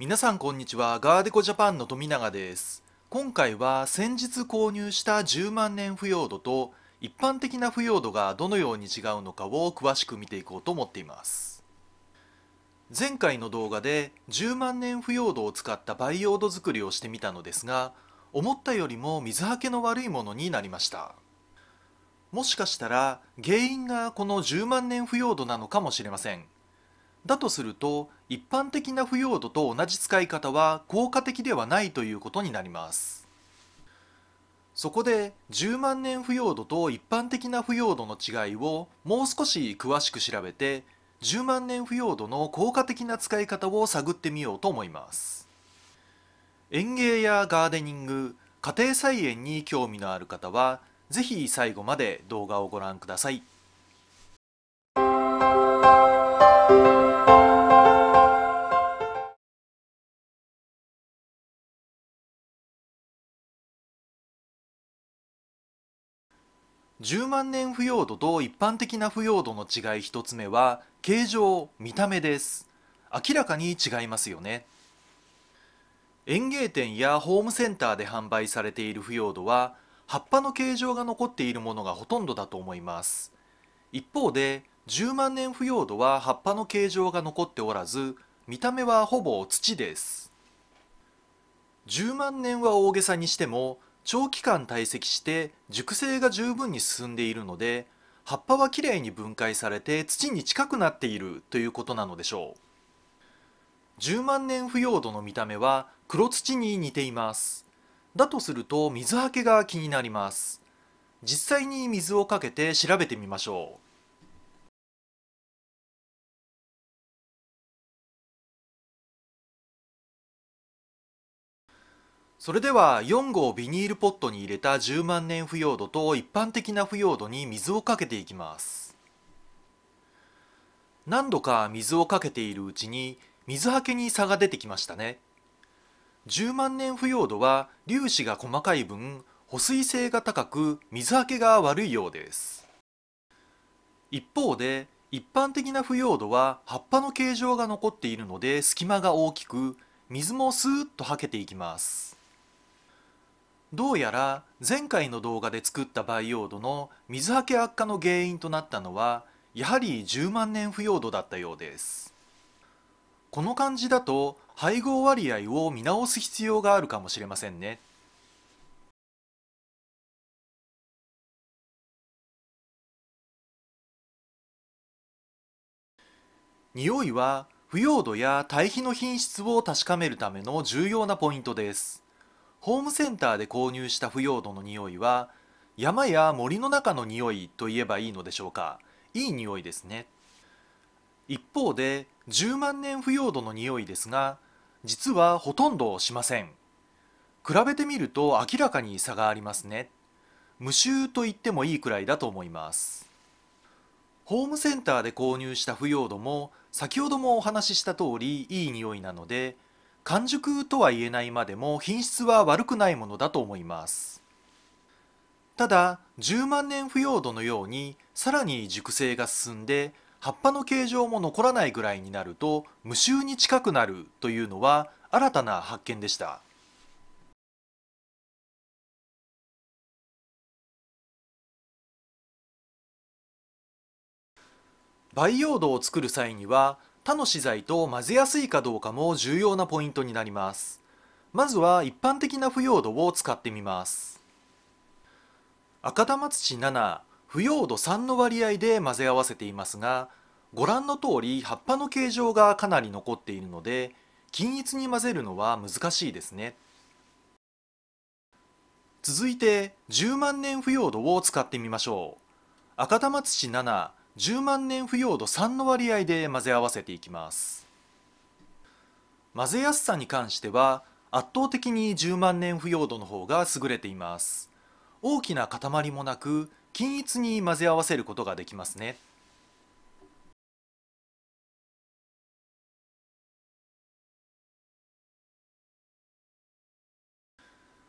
皆さんこんにちはガーデコジャパンの富永です今回は先日購入した10万年腐葉土と一般的な腐葉土がどのように違うのかを詳しく見ていこうと思っています前回の動画で10万年腐葉土を使った培養土作りをしてみたのですが思ったよりも水はけの悪いものになりましたもしかしたら原因がこの10万年腐葉土なのかもしれませんだとすると一般的な腐葉土と同じ使い方は効果的ではないということになりますそこで10万年腐葉土と一般的な腐葉土の違いをもう少し詳しく調べて10万年腐葉土の効果的な使い方を探ってみようと思います園芸やガーデニング家庭菜園に興味のある方は是非最後まで動画をご覧ください10万年腐葉土と一般的な腐葉土の違い一つ目は形状見た目です明らかに違いますよね園芸店やホームセンターで販売されている腐葉土は葉っぱの形状が残っているものがほとんどだと思います一方で10万年腐葉土は葉っぱの形状が残っておらず見た目はほぼ土です10万年は大げさにしても長期間堆積して熟成が十分に進んでいるので葉っぱはきれいに分解されて土に近くなっているということなのでしょう10万年腐葉土の見た目は黒土に似ていますだとすると水はけが気になります実際に水をかけて調べてみましょうそれでは4号ビニールポットに入れた10万年腐葉土と一般的な腐葉土に水をかけていきます何度か水をかけているうちに水はけに差が出てきましたね10万年腐葉土は粒子が細かい分保水性が高く水はけが悪いようです一方で一般的な腐葉土は葉っぱの形状が残っているので隙間が大きく水もスーッとはけていきますどうやら前回の動画で作った培養土の水はけ悪化の原因となったのはやはり10万年腐葉土だったようですこの感じだと配合割合を見直す必要があるかもしれませんね匂いは腐葉土や堆肥の品質を確かめるための重要なポイントですホームセンターで購入した腐葉土の匂いは山や森の中の匂いといえばいいのでしょうかいい匂いですね一方で10万年腐葉土の匂いですが実はほとんどしません比べてみると明らかに差がありますね無臭と言ってもいいくらいだと思いますホームセンターで購入した腐葉土も先ほどもお話しした通りいい匂いなので完熟とは言えないまでも品質は悪くないものだと思いますただ10万年腐葉土のようにさらに熟成が進んで葉っぱの形状も残らないぐらいになると無臭に近くなるというのは新たな発見でした培養土を作る際には他の資材と混ぜやすいかどうかも重要なポイントになりますまずは一般的な腐葉土を使ってみます赤玉土7腐葉土3の割合で混ぜ合わせていますがご覧の通り葉っぱの形状がかなり残っているので均一に混ぜるのは難しいですね続いて10万年腐葉土を使ってみましょう赤玉土7 10万年腐葉土3の割合で混ぜ合わせていきます混ぜやすさに関しては圧倒的に10万年腐葉土の方が優れています大きな塊もなく均一に混ぜ合わせることができますね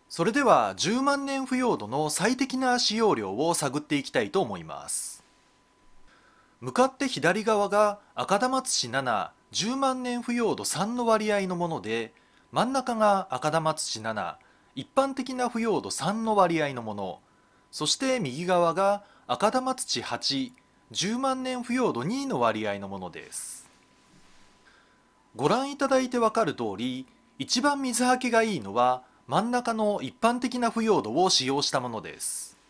それでは10万年腐葉土の最適な使用量を探っていきたいと思います向かって左側が赤玉土710万年腐葉土3の割合のもので真ん中が赤玉土7一般的な腐葉土3の割合のものそして右側が赤玉土810万年腐葉土2の割合のものですご覧いただいてわかる通り一番水はけがいいのは真ん中の一般的な腐葉土を使用したものです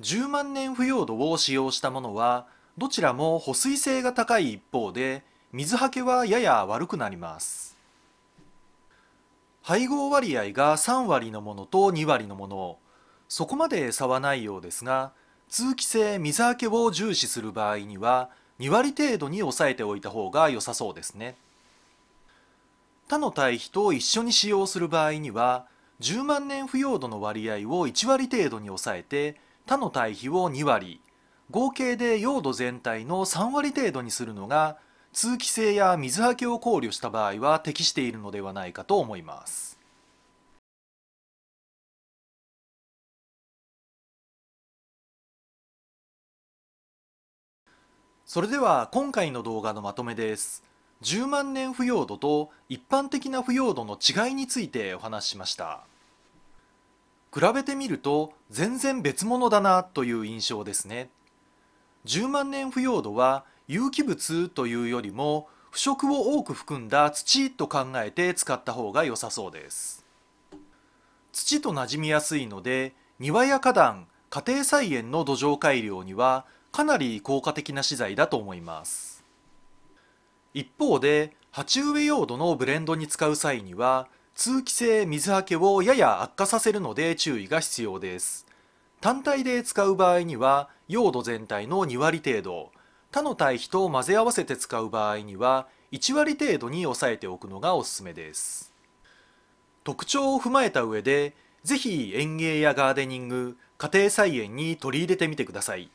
10万年腐葉土を使用したものはどちらも保水性が高い一方で水はけはやや悪くなります配合割合が3割のものと2割のものそこまで差はないようですが通気性水はけを重視する場合には2割程度に抑えておいた方が良さそうですね他の堆肥と一緒に使用する場合には10万年腐葉土の割合を1割程度に抑えて他の対比を2割合計で用土全体の3割程度にするのが通気性や水はけを考慮した場合は適しているのではないかと思います。それでは今回の動画のまとめです。10万年腐葉土と一般的な腐葉土の違いについてお話ししました。比べてみると全然別物だなという印象ですね10万年腐葉土は有機物というよりも腐食を多く含んだ土と考えて使った方が良さそうです土と馴染みやすいので庭や花壇家庭菜園の土壌改良にはかなり効果的な資材だと思います一方で鉢植え用土のブレンドに使う際には通気性水はけをやや悪化させるので注意が必要です単体で使う場合には用土全体の2割程度他の堆肥と混ぜ合わせて使う場合には1割程度に抑えておくのがおすすめです特徴を踏まえた上で是非園芸やガーデニング家庭菜園に取り入れてみてください